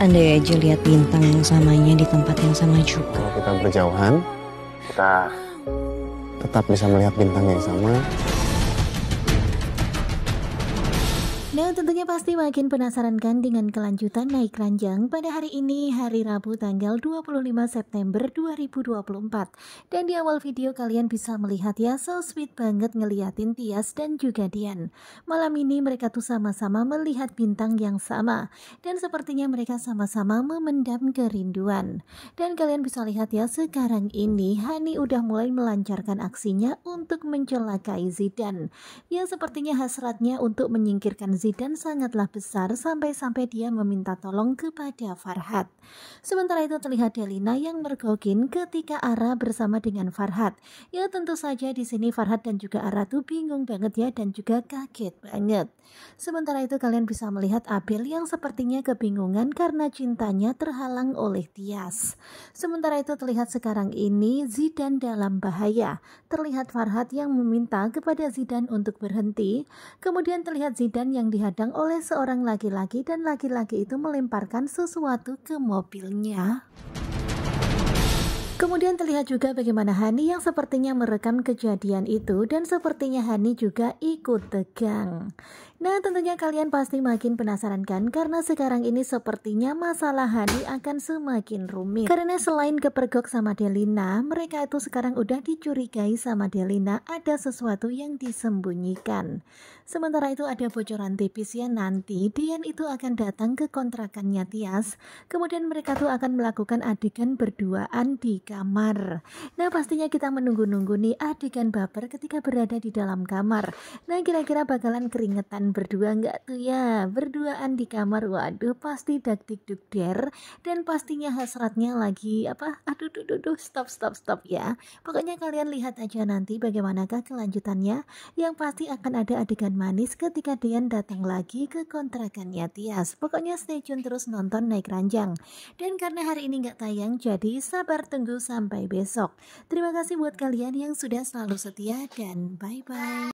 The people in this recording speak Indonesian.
Andai aja lihat bintang yang samanya di tempat yang sama juga. Kalau kita berjauhan, kita tetap bisa melihat bintang yang sama, Nah, tentunya pasti makin penasaran kan dengan kelanjutan naik ranjang pada hari ini, hari Rabu tanggal 25 September 2024. Dan di awal video kalian bisa melihat ya, so sweet banget ngeliatin Tias dan juga Dian. Malam ini mereka tuh sama-sama melihat bintang yang sama. Dan sepertinya mereka sama-sama memendam kerinduan. Dan kalian bisa lihat ya, sekarang ini Hani udah mulai melancarkan aksinya untuk mencelakai Zidane. Yang sepertinya hasratnya untuk menyingkirkan Zidane dan sangatlah besar sampai-sampai dia meminta tolong kepada Farhat. Sementara itu terlihat Delina yang mergokin ketika Ara bersama dengan Farhat. Ya tentu saja di sini Farhat dan juga Ara tuh bingung banget ya dan juga kaget banget. Sementara itu kalian bisa melihat Abel yang sepertinya kebingungan karena cintanya terhalang oleh Tias. Sementara itu terlihat sekarang ini Zidan dalam bahaya. Terlihat Farhat yang meminta kepada Zidan untuk berhenti. Kemudian terlihat Zidan yang di dihadang oleh seorang laki-laki dan laki-laki itu melemparkan sesuatu ke mobilnya. Kemudian terlihat juga bagaimana Hani yang sepertinya merekam kejadian itu dan sepertinya Hani juga ikut tegang. Nah tentunya kalian pasti makin penasaran kan karena sekarang ini sepertinya masalah Hani akan semakin rumit. Karena selain kepergok sama Delina, mereka itu sekarang udah dicurigai sama Delina ada sesuatu yang disembunyikan. Sementara itu ada bocoran tipis ya nanti Dian itu akan datang ke kontrakannya Tias. Kemudian mereka tuh akan melakukan adegan berduaan di kamar. Nah, pastinya kita menunggu-nunggu nih adegan baper ketika berada di dalam kamar. Nah, kira-kira bakalan keringetan berdua nggak tuh ya? Berduaan di kamar, waduh pasti dak dik duk der. Dan pastinya hasratnya lagi apa? Aduh, duh, duh, stop, stop, stop ya. Pokoknya kalian lihat aja nanti bagaimanakah kelanjutannya. Yang pasti akan ada adegan manis ketika Dian datang lagi ke kontrakannya Tias. Pokoknya stay tune terus nonton naik ranjang. Dan karena hari ini nggak tayang, jadi sabar tunggu sampai besok. Terima kasih buat kalian yang sudah selalu setia dan bye-bye.